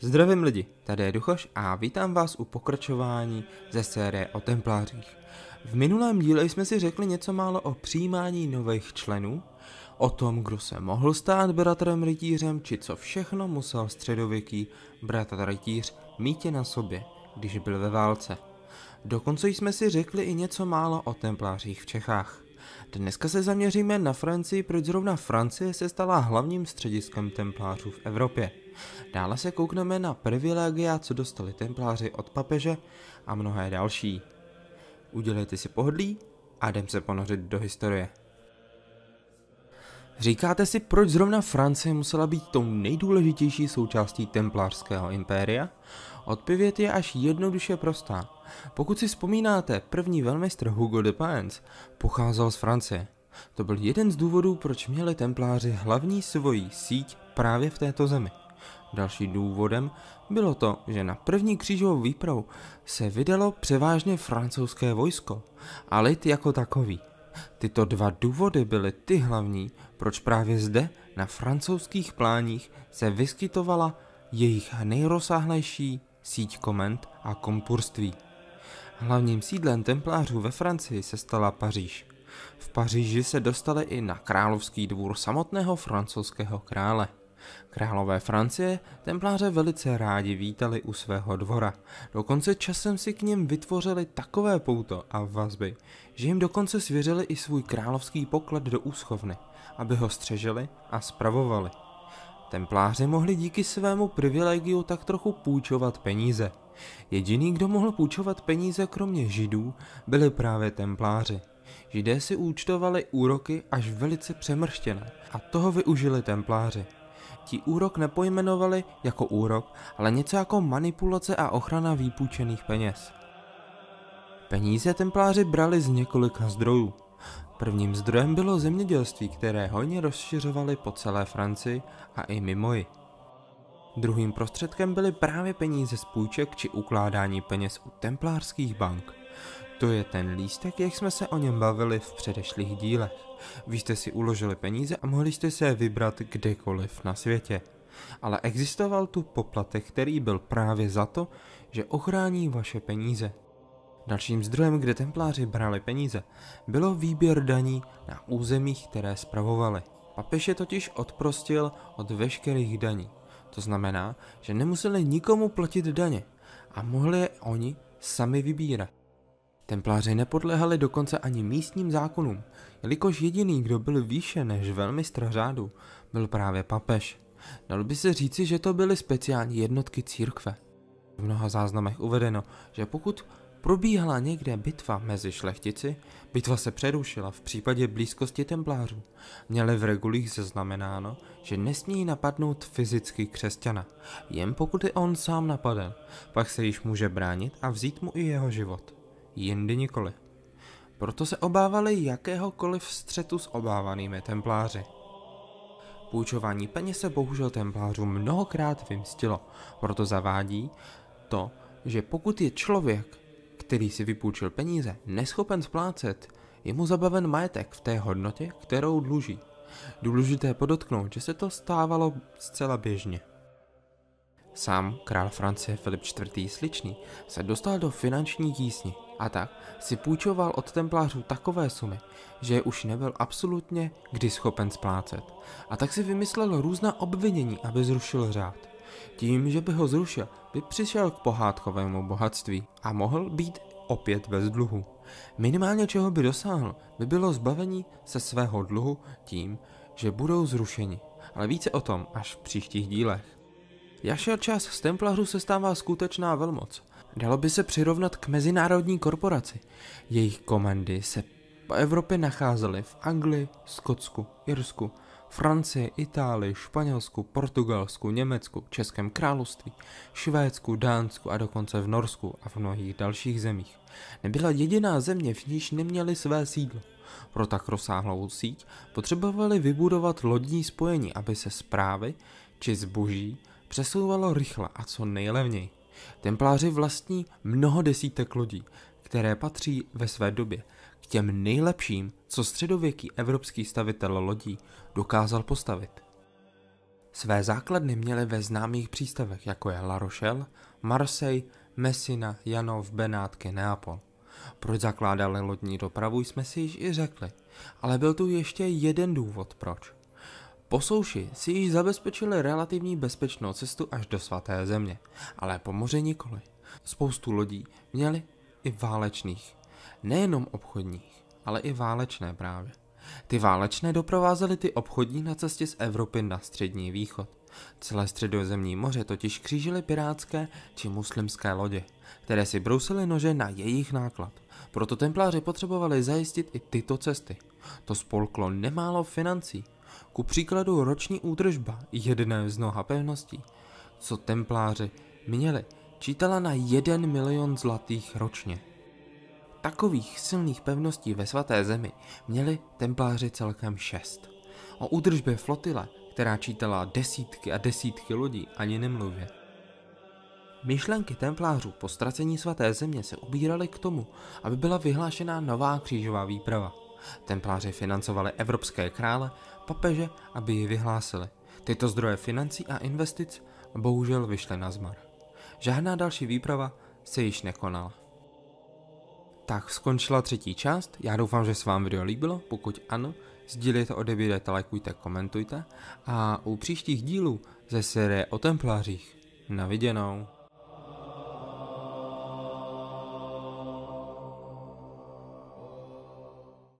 Zdravím lidi, tady je Duchoš a vítám vás u pokračování ze série o templářích. V minulém díle jsme si řekli něco málo o přijímání nových členů, o tom, kdo se mohl stát bratrem rytířem, či co všechno musel středověký bratr rytíř mítě na sobě, když byl ve válce. Dokonce jsme si řekli i něco málo o templářích v Čechách. Dneska se zaměříme na Francii, proč zrovna Francie se stala hlavním střediskem templářů v Evropě. Dále se koukneme na privilegia, co dostali templáři od papeže a mnohé další. Udělejte si pohodlí a jdem se ponořit do historie. Říkáte si, proč zrovna Francie musela být tou nejdůležitější součástí templářského impéria? Odpověď je až jednoduše prostá. Pokud si vzpomínáte, první velmistr Hugo de Pains pocházel z Francie. To byl jeden z důvodů, proč měli templáři hlavní svoji síť právě v této zemi. Další důvodem bylo to, že na první křížovou výpravu se vydalo převážně francouzské vojsko a lid jako takový. Tyto dva důvody byly ty hlavní, proč právě zde na francouzských pláních se vyskytovala jejich nejrozsáhlejší síť koment a kompurství. Hlavním sídlem templářů ve Francii se stala Paříž. V Paříži se dostali i na královský dvůr samotného francouzského krále. Králové Francie templáře velice rádi vítali u svého dvora. Dokonce časem si k ním vytvořili takové pouto a vazby, že jim dokonce svěřili i svůj královský poklad do úschovny, aby ho střežili a spravovali. Templáři mohli díky svému privilegiu tak trochu půjčovat peníze. Jediný, kdo mohl půjčovat peníze kromě židů, byli právě templáři. Židé si účtovali úroky až velice přemrštěné a toho využili templáři. Ti úrok nepojmenovali jako úrok, ale něco jako manipulace a ochrana výpůjčených peněz. Peníze templáři brali z několika zdrojů. Prvním zdrojem bylo zemědělství, které hojně rozšiřovali po celé Francii a i mimo ji. Druhým prostředkem byly právě peníze z půjček či ukládání peněz u templářských bank. To je ten lístek, jak jsme se o něm bavili v předešlých dílech. Vy jste si uložili peníze a mohli jste se je vybrat kdekoliv na světě. Ale existoval tu poplatek, který byl právě za to, že ochrání vaše peníze. Dalším zdrojem, kde templáři brali peníze, bylo výběr daní na územích, které spravovali. Papež je totiž odprostil od veškerých daní. To znamená, že nemuseli nikomu platit daně a mohli je oni sami vybírat. Templáři nepodléhali dokonce ani místním zákonům, jelikož jediný, kdo byl výše než velmi řádu, byl právě papež. Dalo by se říci, že to byly speciální jednotky církve. V mnoha záznamech uvedeno, že pokud Probíhala někde bitva mezi šlechtici, bitva se přerušila v případě blízkosti templářů. Měli v regulích zaznamenáno, že nesmí napadnout fyzicky křesťana, jen pokud je on sám napaden, pak se již může bránit a vzít mu i jeho život. Jindy nikoli. Proto se obávali jakéhokoliv střetu s obávanými templáři. Půjčování peněz se bohužel templářům mnohokrát vymstilo, proto zavádí to, že pokud je člověk který si vypůjčil peníze, neschopen splácet, je mu zabaven majetek v té hodnotě, kterou dluží. Důležité podotknout, že se to stávalo zcela běžně. Sám král Francie Filip IV. Sličný se dostal do finanční tísni a tak si půjčoval od templářů takové sumy, že je už nebyl absolutně kdy schopen splácet. A tak si vymyslel různá obvinění, aby zrušil řád. Tím, že by ho zrušil, by přišel k pohádkovému bohatství a mohl být opět bez dluhu. Minimálně čeho by dosáhl, by bylo zbavení se svého dluhu tím, že budou zrušeni. Ale více o tom až v příštích dílech. Jašel čas z Templaru se stává skutečná velmoc. Dalo by se přirovnat k mezinárodní korporaci. Jejich komandy se po Evropě nacházely v Anglii, Skotsku, Irsku Francii, Itálii, Španělsku, Portugalsku, Německu, Českém království, Švédsku, Dánsku a dokonce v Norsku a v mnohých dalších zemích. Nebyla jediná země, v níž neměli své sídlo. Pro tak rozsáhlou síť potřebovali vybudovat lodní spojení, aby se zprávy či zboží přesouvalo rychle a co nejlevněji. Templáři vlastní mnoho desítek lodí, které patří ve své době k těm nejlepším co středověký evropský stavitel lodí dokázal postavit. Své základny měli ve známých přístavech jako je La Rochelle, Marseille, Messina, Janov, Benátky, Neapol. Proč zakládali lodní dopravu jsme si již i řekli, ale byl tu ještě jeden důvod proč. Po souši si již zabezpečili relativní bezpečnou cestu až do svaté země, ale po moře nikoli. Spoustu lodí měli i válečných, nejenom obchodních ale i válečné právě. Ty válečné doprovázely ty obchodní na cestě z Evropy na střední východ. Celé středozemní moře totiž křížily pirátské či muslimské lodě, které si brousily nože na jejich náklad. Proto templáři potřebovali zajistit i tyto cesty. To spolklo nemálo financí. Ku příkladu roční údržba jedné z mnoha pevností, co templáři měli, čítala na 1 milion zlatých ročně. Takových silných pevností ve svaté zemi měli templáři celkem šest. O údržbě flotile, která čítala desítky a desítky lodí, ani nemluvě. Myšlenky templářů po ztracení svaté země se ubíraly k tomu, aby byla vyhlášená nová křížová výprava. Templáři financovali evropské krále, papeže, aby ji vyhlásili. Tyto zdroje financí a investic bohužel vyšly na zmar. Žádná další výprava se již nekonala. Tak skončila třetí část, já doufám, že se vám video líbilo, pokud ano, sdílejte, odebírejte, lajkujte, komentujte a u příštích dílů ze série o templářích. Na viděnou.